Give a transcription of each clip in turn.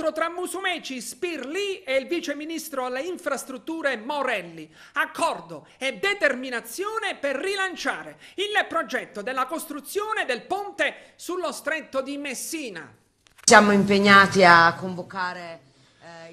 Scontro tra Musumeci, Spirli e il viceministro alle infrastrutture Morelli. Accordo e determinazione per rilanciare il progetto della costruzione del ponte sullo stretto di Messina. Siamo impegnati a convocare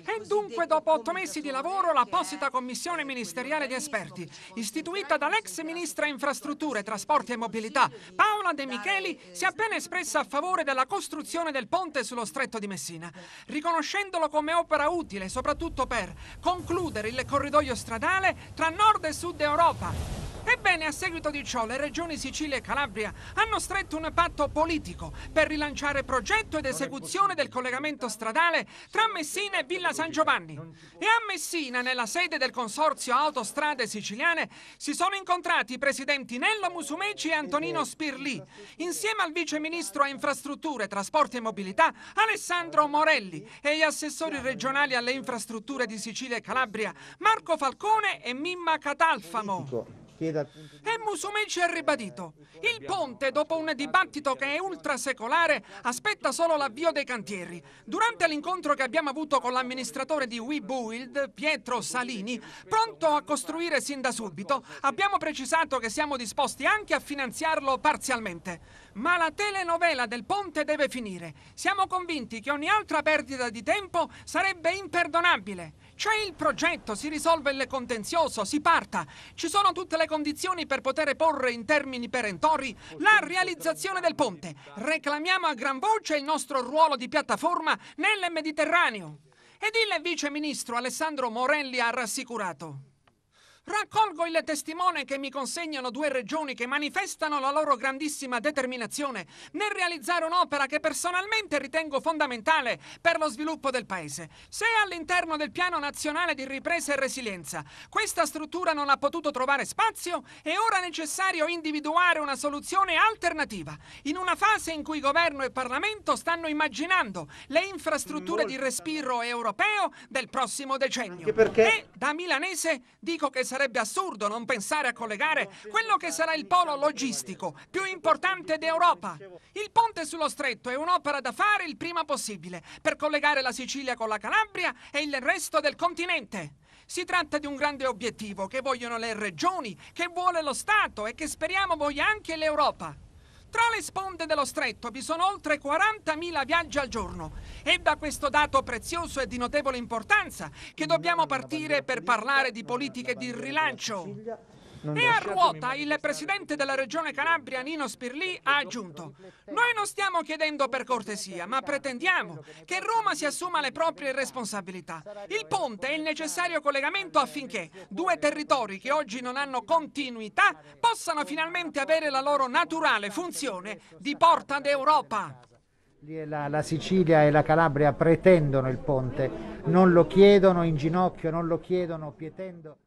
e dunque, dopo otto mesi di lavoro, l'apposita commissione ministeriale di esperti, istituita dall'ex ministra infrastrutture, trasporti e mobilità, Paola De Micheli, si è appena espressa a favore della costruzione del ponte sullo stretto di Messina, riconoscendolo come opera utile soprattutto per concludere il corridoio stradale tra nord e sud Europa Ebbene, a seguito di ciò, le regioni Sicilia e Calabria hanno stretto un patto politico per rilanciare progetto ed esecuzione del collegamento stradale tra Messina e Villa San Giovanni. E a Messina, nella sede del Consorzio Autostrade Siciliane, si sono incontrati i presidenti Nello Musumeci e Antonino Spirli, insieme al vice ministro a Infrastrutture, Trasporti e Mobilità Alessandro Morelli e gli assessori regionali alle infrastrutture di Sicilia e Calabria Marco Falcone e Mimma Catalfamo. E Musumeci ha ribadito, il ponte, dopo un dibattito che è ultrasecolare, aspetta solo l'avvio dei cantieri. Durante l'incontro che abbiamo avuto con l'amministratore di WeBuild, Pietro Salini, pronto a costruire sin da subito, abbiamo precisato che siamo disposti anche a finanziarlo parzialmente. Ma la telenovela del ponte deve finire. Siamo convinti che ogni altra perdita di tempo sarebbe imperdonabile. C'è il progetto, si risolve il contenzioso, si parta. Ci sono tutte le condizioni per poter porre in termini perentori la realizzazione del ponte. Reclamiamo a gran voce il nostro ruolo di piattaforma nel Mediterraneo. Ed il vice ministro Alessandro Morelli ha rassicurato. Raccolgo il testimone che mi consegnano due regioni che manifestano la loro grandissima determinazione nel realizzare un'opera che personalmente ritengo fondamentale per lo sviluppo del Paese. Se all'interno del Piano Nazionale di Ripresa e Resilienza questa struttura non ha potuto trovare spazio, è ora necessario individuare una soluzione alternativa, in una fase in cui governo e Parlamento stanno immaginando le infrastrutture di respiro europeo del prossimo decennio. E da milanese dico che sarà sarebbe assurdo non pensare a collegare quello che sarà il polo logistico più importante d'Europa. Il ponte sullo stretto è un'opera da fare il prima possibile per collegare la Sicilia con la Calabria e il resto del continente. Si tratta di un grande obiettivo che vogliono le regioni, che vuole lo Stato e che speriamo voglia anche l'Europa. Tra le sponde dello stretto vi sono oltre 40.000 viaggi al giorno. È da questo dato prezioso e di notevole importanza che dobbiamo partire per parlare di politiche di rilancio e a ruota il presidente della regione Calabria, Nino Spirlì, ha aggiunto «Noi non stiamo chiedendo per cortesia, ma pretendiamo che Roma si assuma le proprie responsabilità. Il ponte è il necessario collegamento affinché due territori che oggi non hanno continuità possano finalmente avere la loro naturale funzione di porta d'Europa». La, la, Sicilia e la Calabria pretendono il ponte, non lo chiedono in ginocchio, non lo chiedono pietendo.